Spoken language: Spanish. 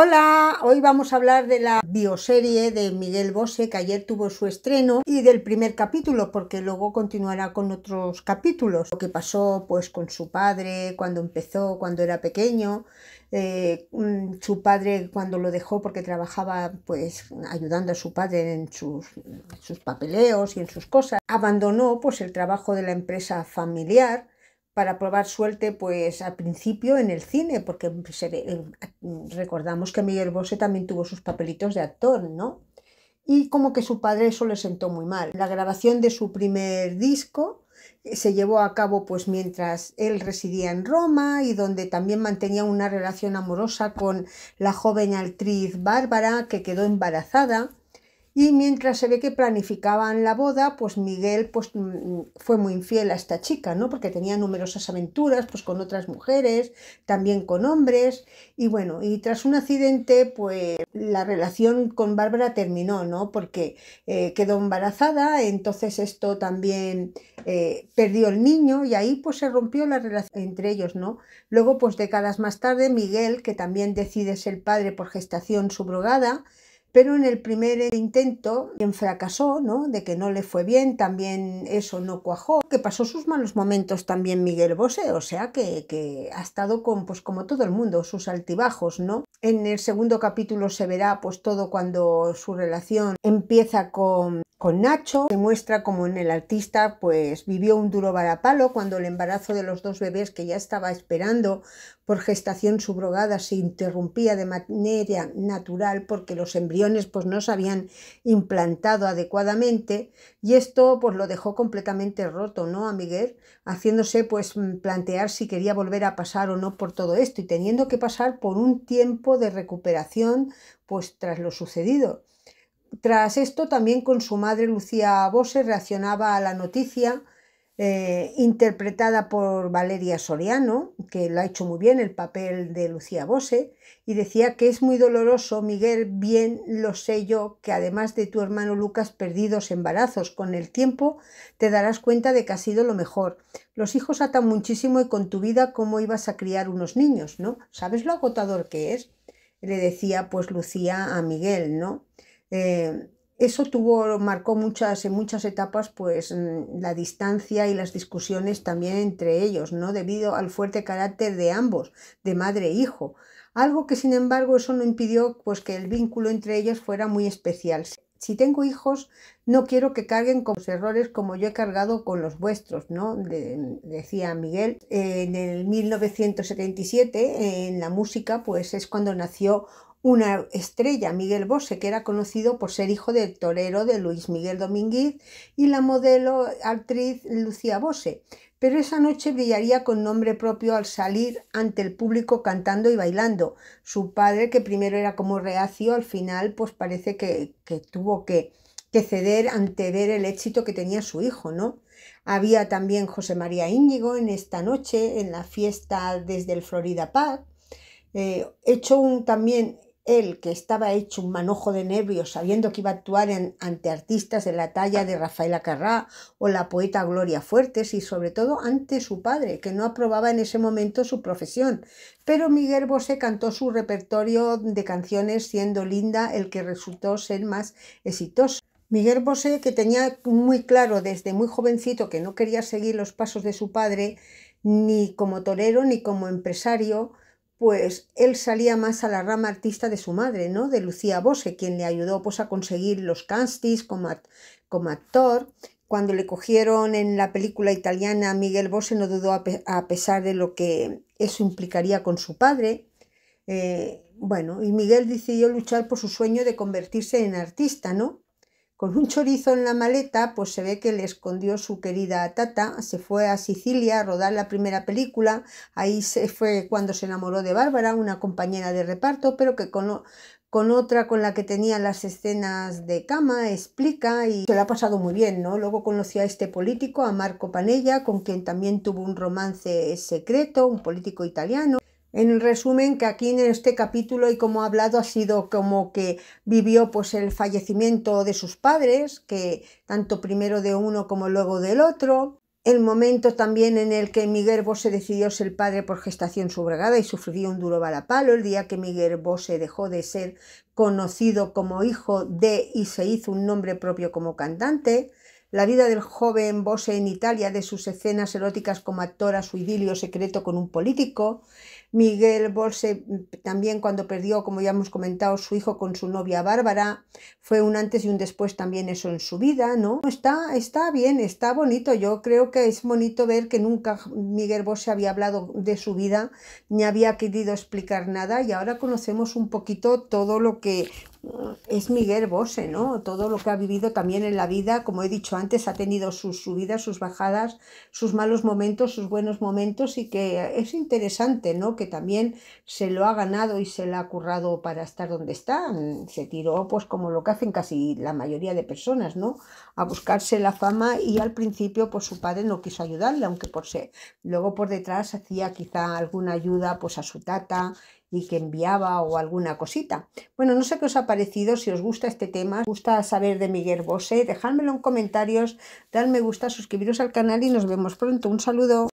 Hola, hoy vamos a hablar de la bioserie de Miguel Bose que ayer tuvo su estreno y del primer capítulo porque luego continuará con otros capítulos, lo que pasó pues con su padre cuando empezó, cuando era pequeño, eh, mm, su padre cuando lo dejó porque trabajaba pues ayudando a su padre en sus, sus papeleos y en sus cosas, abandonó pues el trabajo de la empresa familiar para probar suerte pues al principio en el cine, porque eh, recordamos que Miguel Bosé también tuvo sus papelitos de actor, ¿no? Y como que su padre eso le sentó muy mal. La grabación de su primer disco eh, se llevó a cabo pues mientras él residía en Roma y donde también mantenía una relación amorosa con la joven actriz Bárbara que quedó embarazada y mientras se ve que planificaban la boda, pues Miguel pues, mm, fue muy infiel a esta chica, ¿no? Porque tenía numerosas aventuras pues, con otras mujeres, también con hombres. Y bueno, y tras un accidente, pues la relación con Bárbara terminó, ¿no? Porque eh, quedó embarazada, entonces esto también eh, perdió el niño y ahí pues se rompió la relación entre ellos, ¿no? Luego, pues décadas más tarde, Miguel, que también decide ser padre por gestación subrogada, pero en el primer intento quien fracasó, ¿no? De que no le fue bien, también eso no cuajó, que pasó sus malos momentos también Miguel Bosé, o sea que, que, ha estado con, pues como todo el mundo, sus altibajos, ¿no? En el segundo capítulo se verá pues todo cuando su relación empieza con con Nacho, que muestra como en el artista pues vivió un duro varapalo cuando el embarazo de los dos bebés que ya estaba esperando por gestación subrogada se interrumpía de manera natural porque los embriones pues no se habían implantado adecuadamente y esto pues lo dejó completamente roto, ¿no? A Miguel, haciéndose pues plantear si quería volver a pasar o no por todo esto y teniendo que pasar por un tiempo de recuperación pues tras lo sucedido. Tras esto, también con su madre Lucía Bose reaccionaba a la noticia eh, interpretada por Valeria Soriano, que lo ha hecho muy bien el papel de Lucía Bose, y decía que es muy doloroso, Miguel, bien lo sé yo, que además de tu hermano Lucas perdidos embarazos, con el tiempo te darás cuenta de que ha sido lo mejor. Los hijos atan muchísimo y con tu vida cómo ibas a criar unos niños, ¿no? ¿Sabes lo agotador que es? Le decía pues Lucía a Miguel, ¿no? Eh, eso tuvo, marcó muchas, en muchas etapas pues, mm, la distancia y las discusiones también entre ellos, ¿no? debido al fuerte carácter de ambos, de madre e hijo. Algo que sin embargo eso no impidió pues, que el vínculo entre ellos fuera muy especial. Si tengo hijos, no quiero que carguen con los errores como yo he cargado con los vuestros, ¿no? Mm, decía Miguel. Eh, en el 1977, en la música, pues es cuando nació una estrella, Miguel Bosse, que era conocido por ser hijo del torero de Luis Miguel Domínguez y la modelo actriz Lucía Bosse. Pero esa noche brillaría con nombre propio al salir ante el público cantando y bailando. Su padre, que primero era como reacio, al final pues parece que, tuvo que, ceder ante ver el éxito que tenía su hijo, ¿no? Había también José María Íñigo en esta noche, en la fiesta desde el Florida Park. Eh, hecho un, también él, que estaba hecho un manojo de nervios sabiendo que iba a actuar ante artistas de la talla de Rafaela Carrá o la poeta Gloria Fuertes y sobre todo ante su padre, que no aprobaba en ese momento su profesión. Pero Miguel Bosé cantó su repertorio de canciones siendo Linda el que resultó ser más exitoso. Miguel Bosé, que tenía muy claro desde muy jovencito que no quería seguir los pasos de su padre, ni como torero ni como empresario, pues él salía más a la rama artista de su madre, ¿no? De Lucía Bosse, quien le ayudó pues, a conseguir los castings como, actor. Cuando le cogieron en la película italiana, Miguel Bose no dudó a, pesar de lo que eso implicaría con su padre. Eh, bueno, y Miguel decidió luchar por su sueño de convertirse en artista, ¿no? Con un chorizo en la maleta, pues se ve que le escondió su querida Tata, se fue a Sicilia a rodar la primera película, ahí se fue cuando se enamoró de Bárbara, una compañera de reparto, pero que con, otra con la que tenía las escenas de cama, explica y se la ha pasado muy bien, ¿no? Luego conoció a este político, a Marco Panella, con quien también tuvo un romance secreto, un político italiano, en resumen, que aquí en este capítulo y como ha hablado ha sido como que vivió pues el fallecimiento de sus padres, que tanto primero de uno como luego del otro, el momento también en el que Miguel Bosé decidió ser padre por gestación subrogada y sufrió un duro balapalo el día que Miguel Bosé dejó de ser conocido como hijo de y se hizo un nombre propio como cantante, la vida del joven Bosé en Italia, de sus escenas eróticas como actor a su idilio secreto con un político, Miguel Bosé también cuando perdió, como ya hemos comentado, su hijo con su novia Bárbara, fue un antes y un después también eso en su vida, ¿no? Está, está bien, está bonito, yo creo que es bonito ver que nunca Miguel Bosé había hablado de su vida, ni había querido explicar nada y ahora conocemos un poquito todo lo que es Miguel bose ¿no? Todo lo que ha vivido también en la vida, como he dicho antes, ha tenido sus subidas, sus bajadas, sus malos momentos, sus buenos momentos y que es interesante, ¿no? Que también se lo ha ganado y se lo ha currado para estar donde está. Se tiró, pues como lo que hacen casi la mayoría de personas, ¿no? A buscarse la fama y al principio, pues su padre no quiso ayudarle, aunque por ser. Luego por detrás hacía quizá alguna ayuda, pues a su tata y que enviaba o alguna cosita. Bueno, no sé qué os ha parecido, si os gusta este tema, os gusta saber de Miguel Bosé, dejádmelo en comentarios, dadme me gusta, suscribiros al canal y nos vemos pronto. Un saludo.